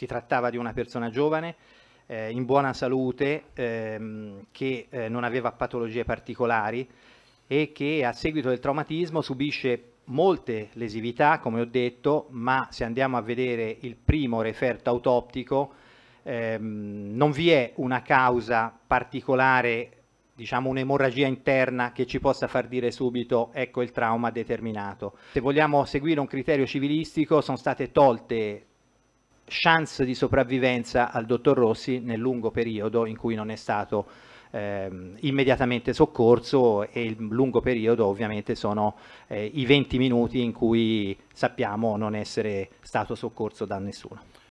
Si trattava di una persona giovane, eh, in buona salute, ehm, che eh, non aveva patologie particolari e che a seguito del traumatismo subisce molte lesività, come ho detto, ma se andiamo a vedere il primo referto autoptico, ehm, non vi è una causa particolare, diciamo un'emorragia interna che ci possa far dire subito ecco il trauma determinato. Se vogliamo seguire un criterio civilistico sono state tolte chance di sopravvivenza al dottor Rossi nel lungo periodo in cui non è stato eh, immediatamente soccorso e il lungo periodo ovviamente sono eh, i 20 minuti in cui sappiamo non essere stato soccorso da nessuno.